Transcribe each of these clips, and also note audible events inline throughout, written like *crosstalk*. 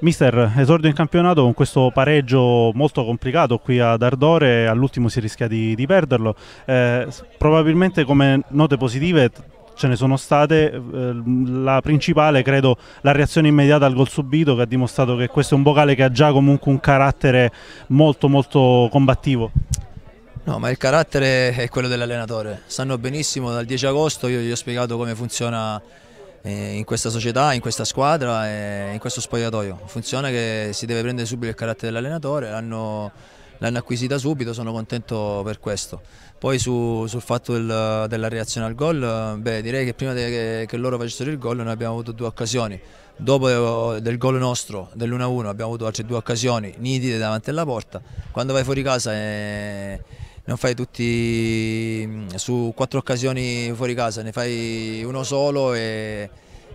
Mister, esordio in campionato con questo pareggio molto complicato qui ad Ardore, all'ultimo si rischia di, di perderlo. Eh, probabilmente come note positive ce ne sono state, eh, la principale credo la reazione immediata al gol subito che ha dimostrato che questo è un vocale che ha già comunque un carattere molto molto combattivo. No, ma il carattere è quello dell'allenatore, sanno benissimo, dal 10 agosto io gli ho spiegato come funziona eh, in questa società, in questa squadra e eh, in questo spogliatoio. Funziona che si deve prendere subito il carattere dell'allenatore, l'hanno, acquisita subito, sono contento per questo. Poi su, sul fatto del, della reazione al gol, beh, direi che prima de, che loro facessero il gol noi abbiamo avuto due occasioni. Dopo eh, del gol nostro, dell'1-1, abbiamo avuto altre due occasioni nitide davanti alla porta. Quando vai fuori casa... Eh, non fai tutti mm, su quattro occasioni fuori casa, ne fai uno solo e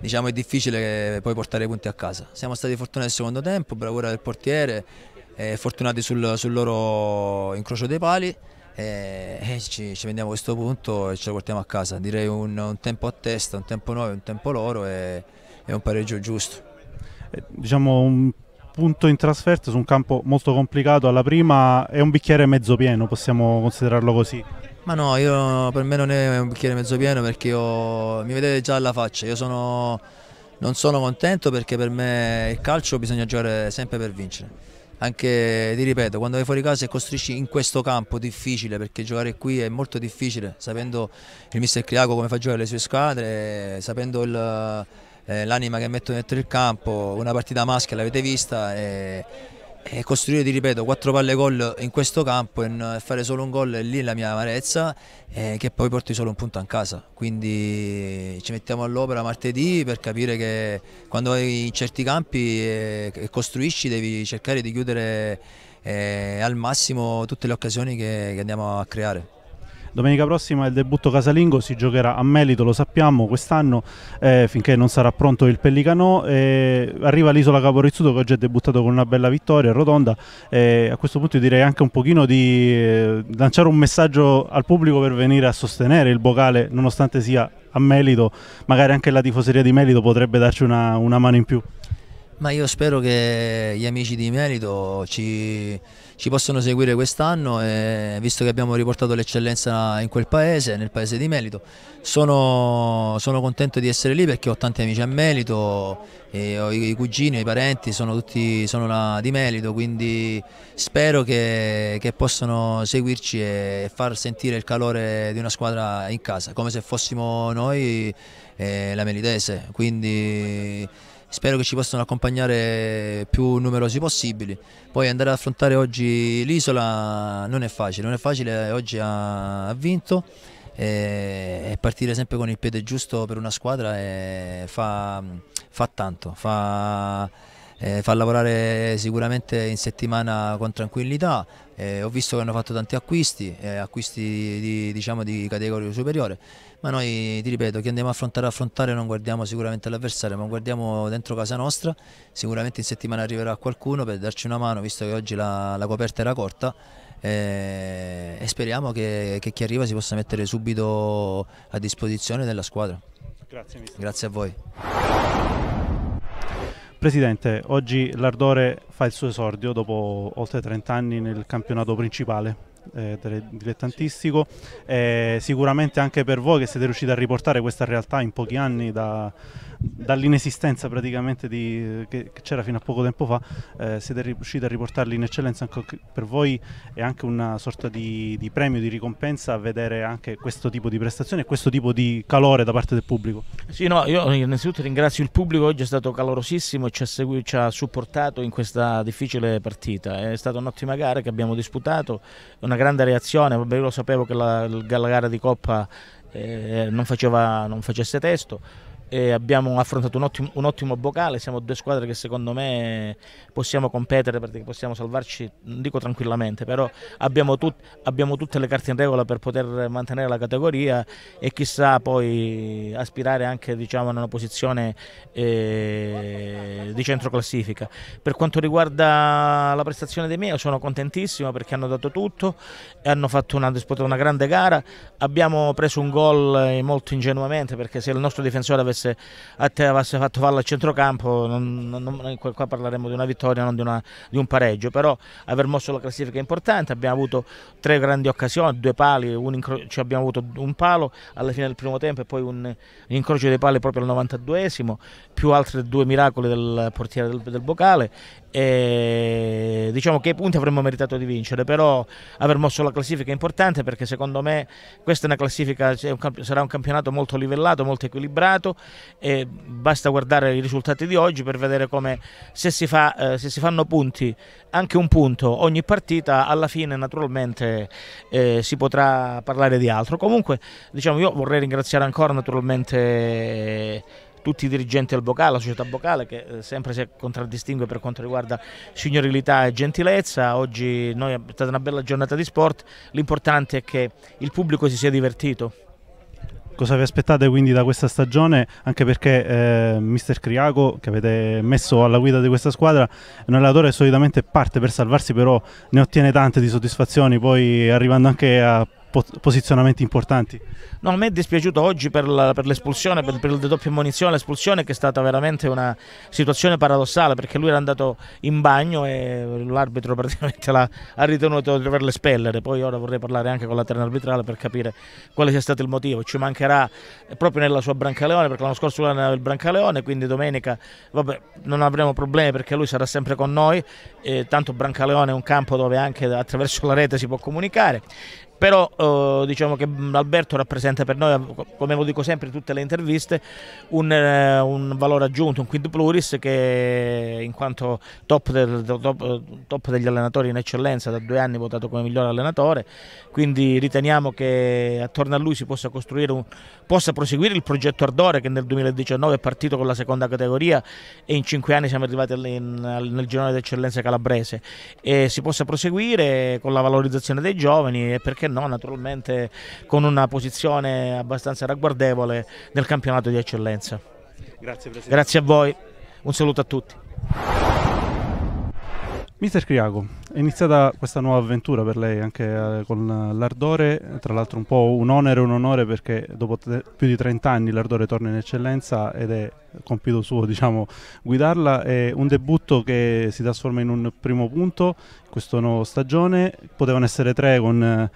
diciamo è difficile poi portare i punti a casa. Siamo stati fortunati nel secondo tempo, bravura del portiere, eh, fortunati sul, sul, loro incrocio dei pali e, e ci, ci prendiamo questo punto e ce lo portiamo a casa. Direi un, un tempo a testa, un tempo noi, un tempo loro e, e un pareggio giusto. Eh, diciamo un punto in trasferta su un campo molto complicato. Alla prima è un bicchiere mezzo pieno, possiamo considerarlo così. Ma no, io, per me non è un bicchiere mezzo pieno perché io, mi vedete già alla faccia, io sono, non sono contento perché per me il calcio bisogna giocare sempre per vincere. Anche, ti ripeto, quando vai fuori casa e costruisci in questo campo difficile, perché giocare qui è molto difficile, sapendo il mister Criaco come fa a giocare le sue squadre, sapendo il eh, l'anima che metto dentro il campo, una partita maschera l'avete vista e, e, costruire, ti ripeto, quattro palle gol in questo campo e fare solo un gol è lì la mia amarezza eh, che poi porti solo un punto a casa. Quindi ci mettiamo all'opera martedì per capire che quando vai in certi campi e eh, costruisci devi cercare di chiudere eh, al massimo tutte le occasioni che, che andiamo a creare. Domenica prossima il debutto casalingo si giocherà a Melito, lo sappiamo, quest'anno eh, finché non sarà pronto il Pellicano. Eh, arriva l'isola Caporizzuto che oggi è debuttato con una bella vittoria rotonda. Eh, a questo punto direi anche un pochino di eh, lanciare un messaggio al pubblico per venire a sostenere il Bocale, nonostante sia a Melito, magari anche la tifoseria di Melito potrebbe darci una, una mano in più. Ma io spero che gli amici di Melito ci ci possono seguire quest'anno e eh, visto che abbiamo riportato l'eccellenza in quel paese, nel paese di Melito, sono, sono contento di essere lì perché ho tanti amici a Melito, ho i, i, cugini, i parenti, sono tutti sono là di Melito, quindi spero che, che possano seguirci e far sentire il calore di una squadra in casa, come se fossimo noi eh, la Melitese. Quindi spero che ci possano accompagnare più numerosi possibili. Poi andare ad affrontare oggi l'isola non è facile, non è facile, oggi ha vinto e partire sempre con il piede giusto per una squadra eh, fa, fa tanto, fa eh, fa lavorare sicuramente in settimana con tranquillità, eh, ho visto che hanno fatto tanti acquisti, eh, acquisti di, diciamo, di, categoria superiore, ma noi ti ripeto che andiamo a affrontare, affrontare non guardiamo sicuramente l'avversario, ma guardiamo dentro casa nostra, sicuramente in settimana arriverà qualcuno per darci una mano, visto che oggi la, la coperta era corta. Eh, e speriamo che, che chi arriva si possa mettere subito a disposizione della squadra. Grazie, Grazie a voi. Presidente, oggi l'Ardore fa il suo esordio dopo oltre 30 anni nel campionato principale eh, dilettantistico eh, sicuramente anche per voi che siete riusciti a riportare questa realtà in pochi anni da, dall'inesistenza praticamente di, che, che, c'era fino a poco tempo fa, eh, siete riusciti a riportarli in eccellenza. anche Per voi è anche una sorta di, di premio, di ricompensa a vedere anche questo tipo di prestazione e questo tipo di calore da parte del pubblico. Sì, no, io innanzitutto ringrazio il pubblico, oggi è stato calorosissimo e ci ha, segui, ci ha supportato in questa difficile partita. È stata un'ottima gara che abbiamo disputato, una grande reazione, vabbè io lo sapevo che la, la gara di Coppa eh, non, faceva, non facesse testo e abbiamo affrontato un ottimo, un ottimo, Bocale, siamo due squadre che secondo me possiamo competere, perché possiamo salvarci, non dico tranquillamente, però abbiamo, tut, abbiamo, tutte le carte in regola per poter mantenere la categoria e chissà poi aspirare anche diciamo, a una posizione eh, di centro classifica. Per quanto riguarda la prestazione dei miei sono contentissimo perché hanno dato tutto, e hanno fatto una, una grande gara, abbiamo preso un gol eh, molto ingenuamente perché se il nostro difensore avesse avesse, avesse fatto fallo al centrocampo, non, non, qua parleremmo di una vittoria, non di, una, di, un pareggio, però aver mosso la classifica è importante, abbiamo avuto tre grandi occasioni, due pali, cioè abbiamo avuto un palo alla fine del primo tempo e poi un, un incrocio dei pali proprio al 92esimo, più altri due miracoli del portiere del, del Bocale e diciamo che punti avremmo meritato di vincere, però aver mosso la classifica è importante perché secondo me questa è una classifica, sarà un campionato molto livellato, molto equilibrato e basta guardare i risultati di oggi per vedere come se si, fa, eh, se si fanno punti, anche un punto ogni partita, alla fine naturalmente eh, si potrà parlare di altro. Comunque diciamo io vorrei ringraziare ancora naturalmente... Eh, tutti i dirigenti del Bocale, la società Bocale che eh, sempre si contraddistingue per quanto riguarda signorilità e gentilezza, oggi noi è stata una bella giornata di sport, l'importante è che il pubblico si sia divertito. Cosa vi aspettate quindi da questa stagione? Anche perché eh, Mister Criaco, che avete messo alla guida di questa squadra, è un allenatore solitamente parte per salvarsi, però ne ottiene tante di soddisfazioni, poi arrivando anche a posizionamenti importanti. No, a me è dispiaciuto oggi per, l'espulsione, per, per, il doppio munizione, l'espulsione che è stata veramente una situazione paradossale perché lui era andato in bagno e l'arbitro *laughs* praticamente l'ha, ha ritenuto di doverlo espellere. Poi ora vorrei parlare anche con la terna arbitrale per capire quale sia stato il motivo. Ci mancherà proprio nella sua Brancaleone perché l'anno scorso lui era il Brancaleone, quindi domenica vabbè, non avremo problemi perché lui sarà sempre con noi. Eh, tanto Brancaleone è un campo dove anche attraverso la rete si può comunicare però eh, diciamo che mm, Alberto rappresenta per noi, come lo dico sempre in tutte le interviste, un, eh, un valore aggiunto, un quid pluris che in quanto top, del, top, top, degli allenatori in eccellenza, da due anni votato come migliore allenatore, quindi riteniamo che attorno a lui si possa, un, possa proseguire il progetto Ardore che nel 2019 è partito con la seconda categoria e in cinque anni siamo arrivati in, nel girone d'eccellenza calabrese e si possa proseguire con la valorizzazione dei giovani e perché no, naturalmente con una posizione abbastanza ragguardevole nel campionato di eccellenza. Grazie, Presidente. Grazie a voi, un saluto a tutti. Mister Criaco, è iniziata questa nuova avventura per lei anche eh, con l'Ardore, tra l'altro un po' un onere e un onore perché dopo più di 30 anni l'Ardore torna in eccellenza ed è compito suo *laughs* diciamo, guidarla, è un debutto che si trasforma in un primo punto, questa nuova stagione, potevano essere tre con eh,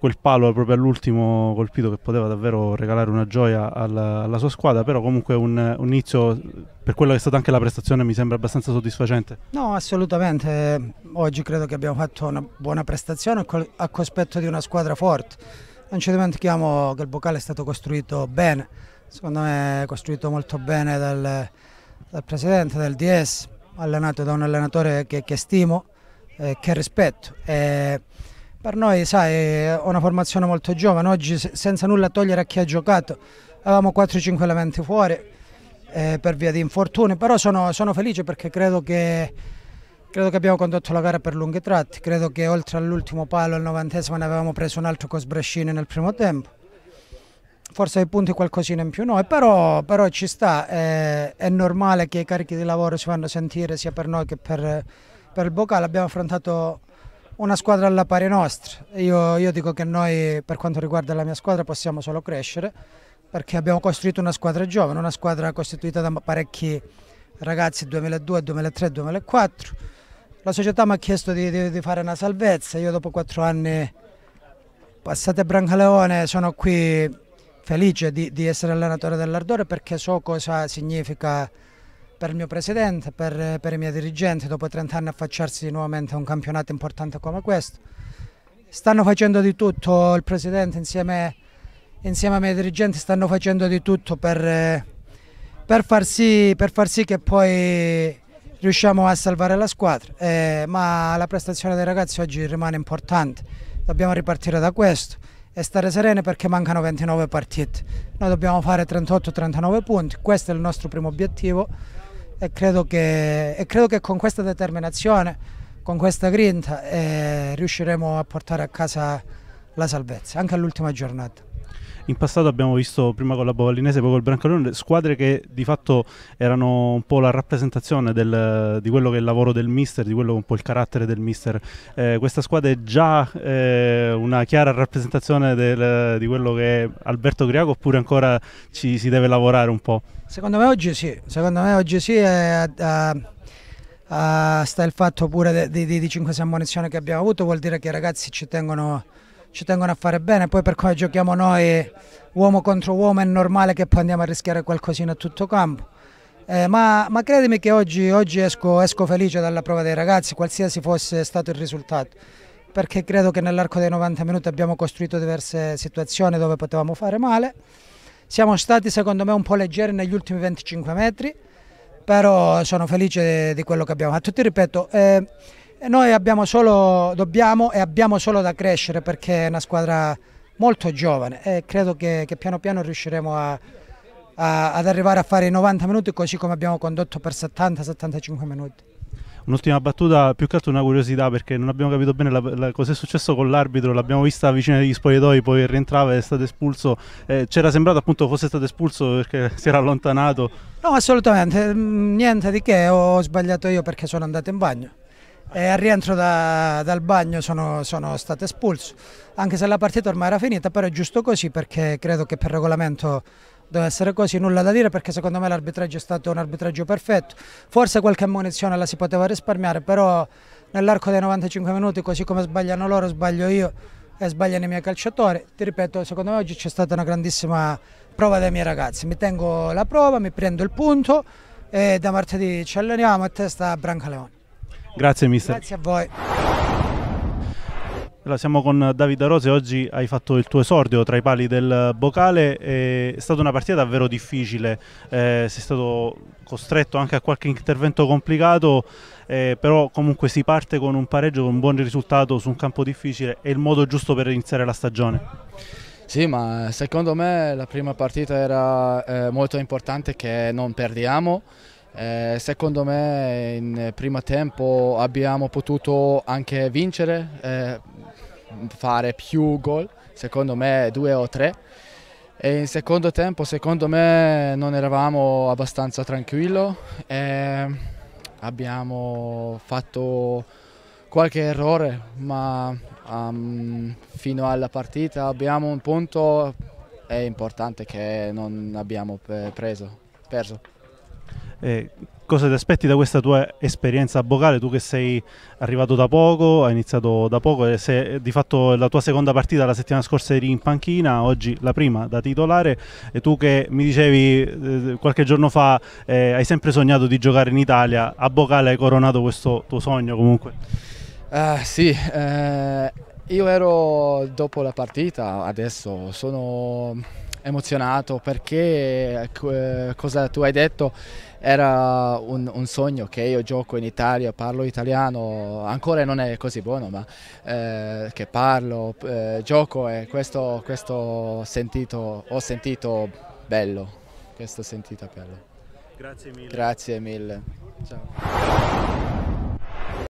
quel palo proprio all'ultimo colpito che poteva davvero regalare una gioia alla, alla sua squadra, però comunque un, un, inizio per quella che è stata anche la prestazione mi sembra abbastanza soddisfacente. No, assolutamente, oggi credo che abbiamo fatto una buona prestazione a cospetto di una squadra forte, non ci dimentichiamo che il vocale è stato costruito bene, secondo me è costruito molto bene dal, dal presidente del DS, allenato da un allenatore che, che stimo, eh, che rispetto. Eh, per noi, sai, è una formazione molto giovane, oggi senza nulla togliere a chi ha giocato, avevamo 4-5 elementi fuori eh, per via di infortuni, però sono, sono felice perché credo che, credo che, abbiamo condotto la gara per lunghi tratti, credo che oltre all'ultimo palo al novantesimo ne avevamo preso un altro con Sbrescini nel primo tempo, forse ai punti qualcosina in più noi, però, però ci sta, eh, è normale che i carichi di lavoro si fanno sentire sia per noi che per, per il Bocale, abbiamo affrontato una squadra alla pari nostra. Io, io, dico che noi, per quanto riguarda la mia squadra, possiamo solo crescere perché abbiamo costruito una squadra giovane, una squadra costituita da parecchi ragazzi 2002, 2003, 2004. La società mi ha chiesto di, di, di fare una salvezza, io dopo quattro anni passati a Brancaleone sono qui felice di, di essere allenatore dell'Ardore perché so cosa significa per il mio presidente, per, per i miei dirigenti, dopo 30 anni affacciarsi nuovamente a un campionato importante come questo. Stanno facendo di tutto, il presidente insieme, insieme ai miei dirigenti stanno facendo di tutto per, per, far, sì, per far, sì, che poi riusciamo a salvare la squadra, eh, ma la prestazione dei ragazzi oggi rimane importante, dobbiamo ripartire da questo e stare sereni perché mancano 29 partite. Noi dobbiamo fare 38-39 punti, questo è il nostro primo obiettivo e credo che, e credo che con questa determinazione, con questa grinta eh, riusciremo a portare a casa la salvezza, anche all'ultima giornata in passato abbiamo visto prima con la Bovallinese, poi col Brancaleone, squadre che di fatto erano un po' la rappresentazione del, di quello che è il lavoro del mister, di quello che è un po' il carattere del mister. Eh, questa squadra è già eh, una chiara rappresentazione del, di quello che è Alberto Griago oppure ancora ci si deve lavorare un po'? Secondo me oggi sì, secondo me oggi sì. È, è... Uh, sta il fatto pure di, 5-6 ammonizioni che abbiamo avuto, vuol dire che i ragazzi ci tengono ci tengono a fare bene, poi per come giochiamo noi uomo contro uomo è normale che poi andiamo a rischiare qualcosina a tutto campo. Eh, ma, ma, credimi che oggi, oggi esco, esco, felice dalla prova dei ragazzi, qualsiasi fosse stato il risultato, perché credo che nell'arco dei 90 minuti abbiamo costruito diverse situazioni dove potevamo fare male. Siamo stati secondo me un po' leggeri negli ultimi 25 metri, però sono felice di quello che abbiamo fatto. Ti ripeto, eh, noi abbiamo solo, dobbiamo e abbiamo solo da crescere perché è una squadra molto giovane e credo che, che piano piano riusciremo a, a, ad arrivare a fare i 90 minuti così come abbiamo condotto per 70-75 minuti. Un'ultima battuta, più che altro una curiosità perché non abbiamo capito bene cosa è successo con l'arbitro, l'abbiamo vista vicino agli spogliatoi, poi rientrava e è stato espulso, eh, c'era sembrato appunto fosse stato espulso perché *laughs* si era allontanato. No assolutamente, mm, niente di che, ho sbagliato io perché sono andato in bagno e eh, al rientro da, dal bagno sono, sono, stato espulso, anche se la partita ormai era finita, però è giusto così perché credo che per regolamento deve essere così, nulla da dire perché secondo me l'arbitraggio è stato un arbitraggio perfetto, forse qualche munizione la si poteva risparmiare, però nell'arco dei 95 minuti così come sbagliano loro sbaglio io e sbagliano i miei calciatori, ti ripeto secondo me oggi c'è stata una grandissima prova dei miei ragazzi, mi tengo la prova, mi prendo il punto e da martedì ci alleniamo a testa a Branca Leone. Grazie mister. Grazie a voi. Allora, siamo con Davide Rose, oggi hai fatto il tuo esordio tra i pali del Bocale, è stata una partita davvero difficile, eh, sei stato costretto anche a qualche intervento complicato, eh, però comunque si parte con un pareggio, con un buon risultato su un campo difficile, è il modo giusto per iniziare la stagione. Sì, ma secondo me la prima partita era eh, molto importante che non perdiamo. Eh, secondo me in primo tempo abbiamo potuto anche vincere, eh, fare più gol, secondo me due o tre. E in secondo tempo secondo me non eravamo abbastanza tranquilli, eh, abbiamo fatto qualche errore, ma um, fino alla partita abbiamo un punto, è importante che non abbiamo preso, perso. Eh, cosa ti aspetti da questa tua esperienza vocale? Tu che sei arrivato da poco, hai iniziato da poco, e eh, sei, eh, di fatto la tua seconda partita la settimana scorsa eri in panchina, oggi la prima da titolare e tu che mi dicevi eh, qualche giorno fa eh, hai sempre sognato di giocare in Italia, a Bocale hai coronato questo tuo sogno comunque. Uh, sì, eh, io ero dopo la partita, adesso sono emozionato perché ecco, eh, cosa tu hai detto era un, un, sogno che io gioco in Italia, parlo italiano, ancora non è così buono, ma eh, che parlo, eh, gioco e questo, questo sentito, ho sentito bello, questo sentito bello. Grazie mille. Grazie mille. Ciao.